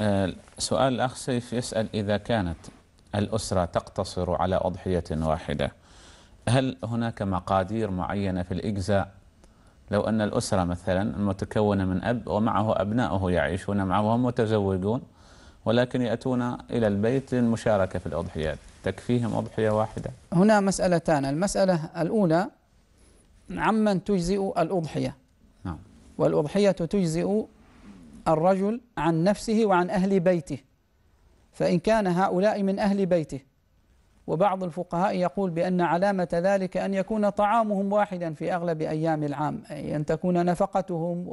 آه، سؤال الأخ سيف يسأل إذا كانت الأسرة تقتصر على أضحية واحدة هل هناك مقادير معينة في الإجزاء لو أن الأسرة مثلا متكونة من أب ومعه أبنائه يعيشون معه وهم متزوجون ولكن يأتون إلى البيت للمشاركة في الأضحيات تكفيهم أضحية واحدة هنا مسألتان المسألة الأولى عمن تجزئ الأضحية نعم والأضحية تجزئ الرجل عن نفسه وعن أهل بيته فإن كان هؤلاء من أهل بيته وبعض الفقهاء يقول بأن علامة ذلك أن يكون طعامهم واحدا في أغلب أيام العام أي أن تكون نفقتهم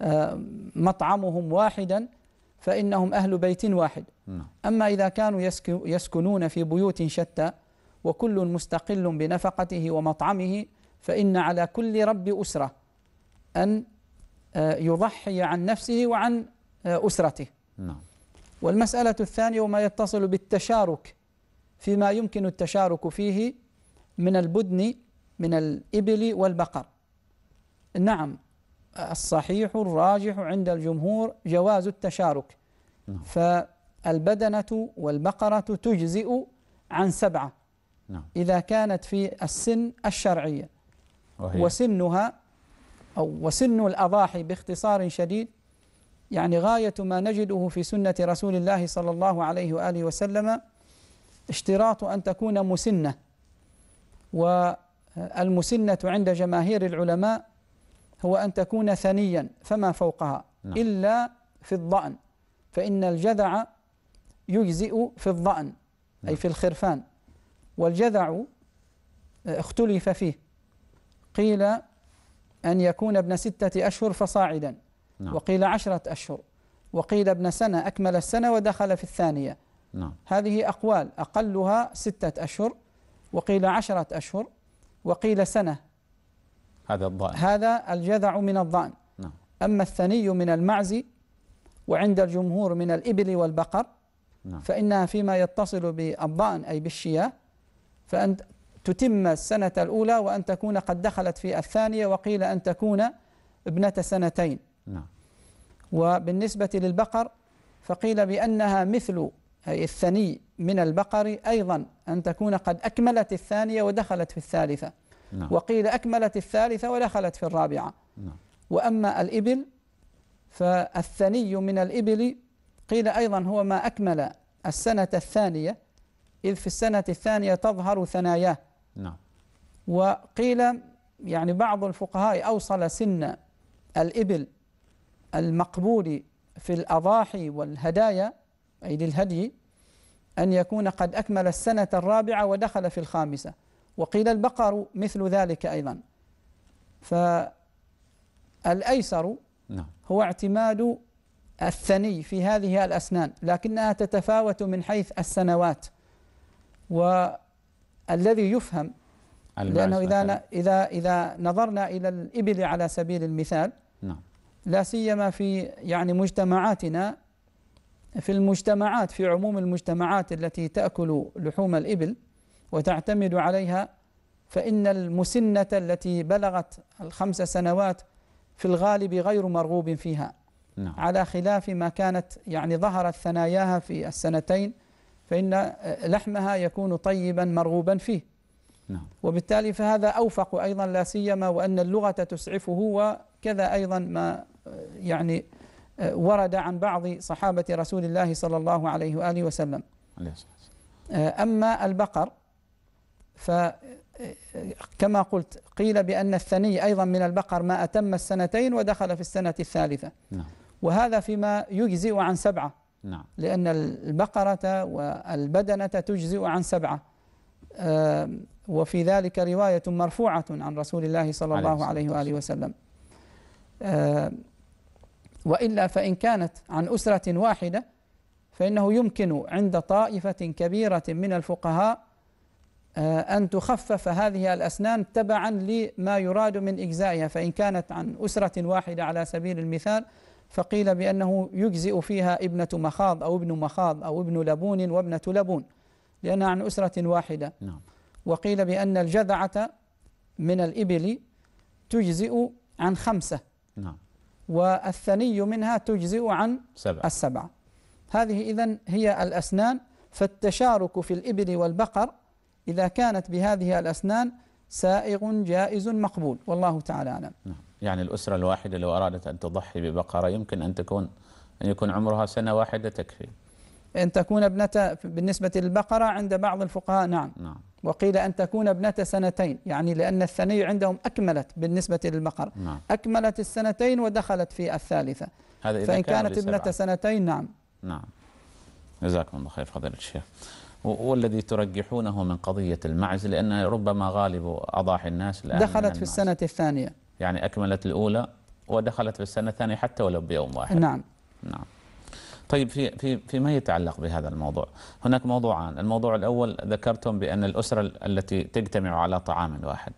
ومطعمهم آه، واحدا فإنهم أهل بيت واحد نعم. أما إذا كانوا يسكنون في بيوت شتى وكل مستقل بنفقته ومطعمه فإن على كل رب أسرة أن آه، يضحي عن نفسه وعن آه، أسرته نعم والمسألة الثانية وما يتصل بالتشارك فيما يمكن التشارك فيه من البدن من الإبل والبقر نعم الصحيح الراجح عند الجمهور جواز التشارك نعم. فالبدنة والبقرة تجزئ عن سبعة نعم. إذا كانت في السن الشرعية وهي. وسنها أو وسن الأضاحي باختصار شديد يعني غاية ما نجده في سنة رسول الله صلى الله عليه وآله وسلم اشتراط أن تكون مسنة والمسنة عند جماهير العلماء هو أن تكون ثنيا فما فوقها نعم. إلا في الضأن فإن الجذع يجزئ في الضأن أي نعم. في الخرفان والجذع اختلف فيه قيل أن يكون ابن ستة أشهر فصاعدا نعم. وقيل عشرة أشهر وقيل ابن سنة أكمل السنة ودخل في الثانية نعم. هذه أقوال أقلها ستة أشهر وقيل عشرة أشهر وقيل سنة هذا الضأن هذا الجذع من الضأن نعم. أما الثني من المعز وعند الجمهور من الإبل والبقر نعم. فإنها فيما يتصل بالضأن أي بالشياه فأنت تتم السنة الأولى وأن تكون قد دخلت في الثانية وقيل أن تكون ابنة سنتين نعم وبالنسبة للبقر فقيل بأنها مثل أي الثني من البقر أيضا أن تكون قد أكملت الثانية ودخلت في الثالثة نعم. وقيل أكملت الثالثة ودخلت في الرابعة نعم. وأما الإبل فالثني من الإبل قيل أيضا هو ما أكمل السنة الثانية إذ في السنة الثانية تظهر ثناياه نعم وقيل يعني بعض الفقهاء أوصل سن الإبل المقبول في الأضاحي والهدايا أي للهدي أن يكون قد أكمل السنة الرابعة ودخل في الخامسة وقيل البقر مثل ذلك أيضا فالأيسر نعم. هو اعتماد الثني في هذه الأسنان لكنها تتفاوت من حيث السنوات و الذي يفهم لأنه إذا إذا إذا نظرنا إلى الإبل على سبيل المثال نعم لا سيما في يعني مجتمعاتنا في المجتمعات في عموم المجتمعات التي تأكل لحوم الإبل وتعتمد عليها فإن المسنة التي بلغت الخمس سنوات في الغالب غير مرغوب فيها نعم. على خلاف ما كانت يعني ظهرت ثناياها في السنتين فإن آه، لحمها يكون طيبا مرغوبا فيه نعم. وبالتالي فهذا أوفق أيضا لا سيما وأن اللغة تسعفه وكذا أيضا ما آه، يعني آه، ورد عن بعض صحابة رسول الله صلى الله عليه وآله وسلم أما البقر فكما قلت قيل بأن الثني أيضا من البقر ما أتم السنتين ودخل في السنة الثالثة نعم. وهذا فيما يجزئ عن سبعة نعم لأن البقرة والبدنة تجزئ عن سبعة آه، وفي ذلك رواية مرفوعة عن رسول الله صلى الله عليه وآله وسلم آه، وإلا فإن كانت عن أسرة واحدة فإنه يمكن عند طائفة كبيرة من الفقهاء آه، أن تخفف هذه الأسنان تبعا لما يراد من إجزائها فإن كانت عن أسرة واحدة على سبيل المثال فقيل بأنه يجزئ فيها ابنة مخاض أو ابن مخاض أو ابن لبون وابنة لبون لأنها عن أسرة واحدة نعم. وقيل بأن الجذعة من الإبل تجزئ عن خمسة نعم. والثني منها تجزئ عن سبعة. السبعة هذه إذن هي الأسنان فالتشارك في الإبل والبقر إذا كانت بهذه الأسنان سائغ جائز مقبول والله تعالى أعلم نعم. يعني الأسرة الواحدة لو أرادت أن تضحي ببقرة يمكن أن تكون أن يكون عمرها سنة واحدة تكفي أن تكون ابنة بالنسبة للبقرة عند بعض الفقهاء نعم, نعم. وقيل أن تكون ابنة سنتين يعني لأن الثني عندهم أكملت بالنسبة للبقرة نعم. أكملت السنتين ودخلت في الثالثة هذا إذا فإن كان كانت ابنة سنتين نعم نعم جزاكم الله خير فضيلة الشيخ والذي ترجحونه من قضية المعز لأن ربما غالب أضاحي الناس الآن دخلت في السنة الثانية يعني أكملت الأولى ودخلت في السنة الثانية حتى ولو بيوم واحد نعم نعم طيب في في فيما يتعلق بهذا الموضوع هناك موضوعان الموضوع الأول ذكرتم بأن الأسرة التي تجتمع على طعام واحد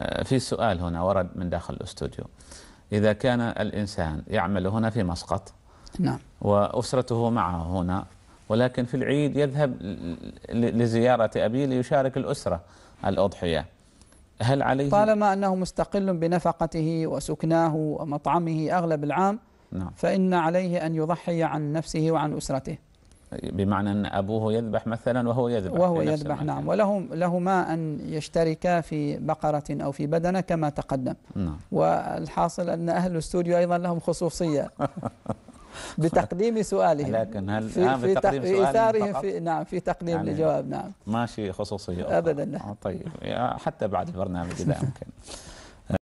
آه، في سؤال هنا ورد من داخل الاستوديو إذا كان الإنسان يعمل هنا في مسقط نعم وأسرته معه هنا ولكن في العيد يذهب لزيارة أبيه ليشارك الأسرة الأضحية هل عليه طالما أنه مستقل بنفقته وسكناه ومطعمه أغلب العام نعم. فإن عليه أن يضحي عن نفسه وعن أسرته بمعنى أن أبوه يذبح مثلا وهو يذبح وهو يذبح نعم وله لهما أن يشتركا في بقرة أو في بدنة كما تقدم نعم. والحاصل أن أهل الاستوديو أيضا لهم خصوصية بتقديم سؤالهم لكن هل في, في, تقديم سؤالهم إثارهم في نعم في تقديم يعني الجواب نعم ماشي خصوصية أبدا نعم طيب حتى بعد البرنامج إذا أمكن